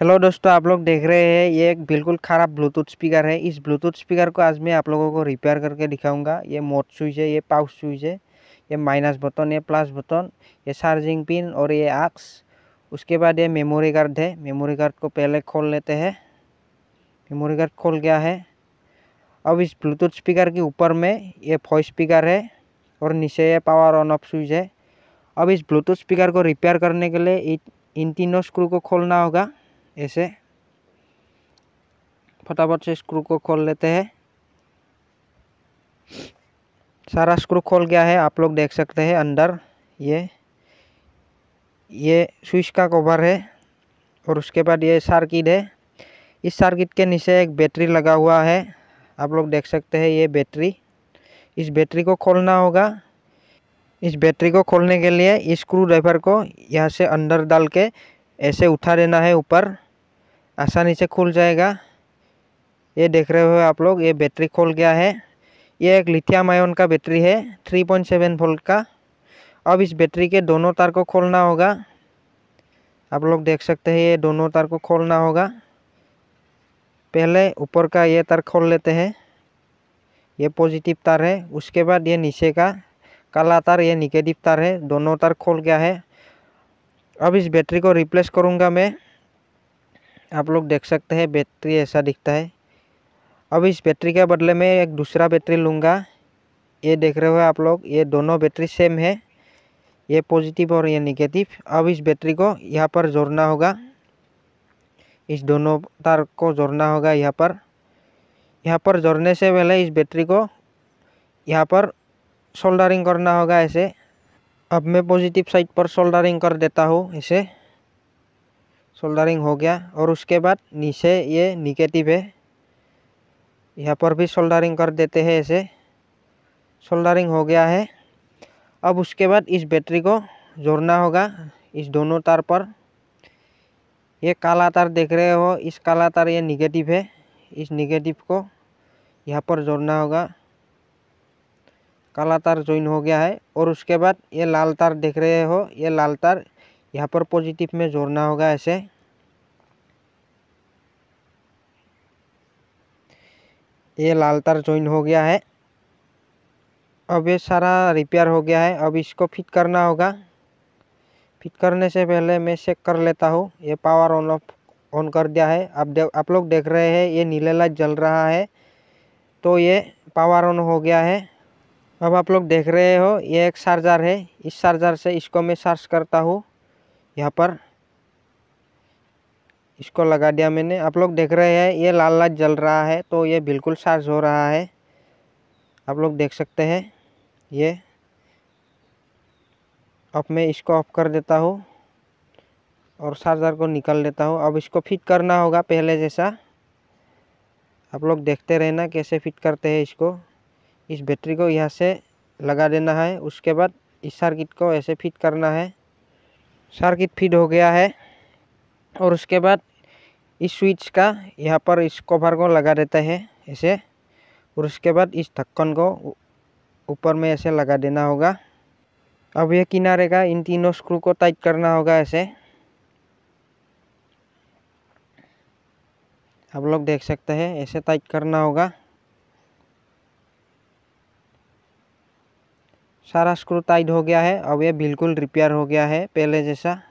hello दोस्तों आप लोग देख रहे हैं ये एक बिल्कुल ख़राब ब्लूटूथ स्पीकर है इस ब्लूटूथ स्पीकर को आज मैं आप लोगों को रिपेयर करके दिखाऊंगा ये मोट स्विच है ये पाउच स्विच है ये माइनस बटन ये प्लस बटन ये चार्जिंग पिन और ये आक्स उसके बाद ये मेमोरी कार्ड है मेमोरी कार्ड को पहले खोल लेते हैं मेमोरी कार्ड खोल गया है अब इस ब्लूटूथ स्पीकर के ऊपर में ये फॉइस स्पीकर है और नीचे ये पावर ऑन ऑफ स्विच है अब इस ब्लूटूथ स्पीकर को रिपेयर करने के लिए इन तीनों स्क्रू को खोलना होगा ऐसे फटाफट से स्क्रू को खोल लेते हैं सारा स्क्रू खोल गया है आप लोग देख सकते हैं अंदर ये ये स्विच का कवर है और उसके बाद ये सार्किट है इस सार्किट के नीचे एक बैटरी लगा हुआ है आप लोग देख सकते हैं ये बैटरी इस बैटरी को खोलना होगा इस बैटरी को खोलने के लिए स्क्रू ड्राइवर को यहाँ से अंदर डाल के ऐसे उठा देना है ऊपर आसानी से खुल जाएगा ये देख रहे हो आप लोग ये बैटरी खोल गया है ये एक लिथियम आयन का बैटरी है 3.7 वोल्ट का अब इस बैटरी के दोनों तार को खोलना होगा आप लोग देख सकते हैं ये दोनों तार को खोलना होगा पहले ऊपर का ये तार खोल लेते हैं ये पॉजिटिव तार है उसके बाद ये नीचे का काला तार ये निगेटिव तार है दोनों तार खोल गया है अब इस बैटरी को रिप्लेस करूँगा मैं आप लोग देख सकते हैं बैटरी ऐसा दिखता है अब इस बैटरी के बदले में एक दूसरा बैटरी लूँगा ये देख रहे हो आप लोग ये दोनों बैटरी सेम है ये पॉजिटिव और ये निगेटिव अब इस बैटरी को यहाँ पर जोड़ना होगा इस दोनों तार को जोड़ना होगा यहाँ पर यहाँ पर जोड़ने से पहले इस बैटरी को यहाँ पर सोल्डरिंग करना होगा ऐसे अब मैं पॉजिटिव साइड पर सोल्डरिंग कर देता हूँ इसे सोल्डरिंग हो गया और उसके बाद नीचे ये निगेटिव है यहाँ पर भी सोल्डरिंग कर देते हैं ऐसे सोल्डरिंग हो गया है अब उसके बाद इस बैटरी को जोड़ना होगा इस दोनों तार पर ये काला तार देख रहे हो इस काला तार ये निगेटिव है इस निगेटिव को यहाँ पर जोड़ना होगा काला तार ज्वाइन हो गया है और उसके बाद ये लाल तार देख रहे हो ये लाल तार यहाँ पर पॉजिटिव में जोड़ना होगा ऐसे ये लाल तार ज्वाइन हो गया है अब ये सारा रिपेयर हो गया है अब इसको फिट करना होगा फिट करने से पहले मैं चेक कर लेता हूँ ये पावर ऑन ऑफ ऑन कर दिया है आप दे आप लोग देख रहे हैं ये नीले लाइट जल रहा है तो ये पावर ऑन हो गया है अब आप लोग देख रहे हो ये एक चार्जर है इस चार्जर से इसको मैं चार्ज करता हूँ यहाँ पर इसको लगा दिया मैंने आप लोग देख रहे हैं ये लाल लाइट जल रहा है तो ये बिल्कुल चार्ज हो रहा है आप लोग देख सकते हैं ये अब मैं इसको ऑफ कर देता हूँ और चार्जर को निकल देता हूँ अब इसको फिट करना होगा पहले जैसा आप लोग देखते रहना कैसे फिट करते हैं इसको इस बैटरी को यहाँ से लगा देना है उसके बाद इस सर्किट को ऐसे फिट करना है सर्किट फिट हो गया है और उसके बाद इस स्विच का यहाँ पर इस कवर को लगा देता है ऐसे और उसके बाद इस ढक्कन को ऊपर में ऐसे लगा देना होगा अब यह किनारे का इन तीनों स्क्रू को टाइट करना होगा ऐसे आप लोग देख सकते हैं ऐसे टाइट करना होगा सारा स्क्रू टाइट हो गया है अब यह बिल्कुल रिपेयर हो गया है पहले जैसा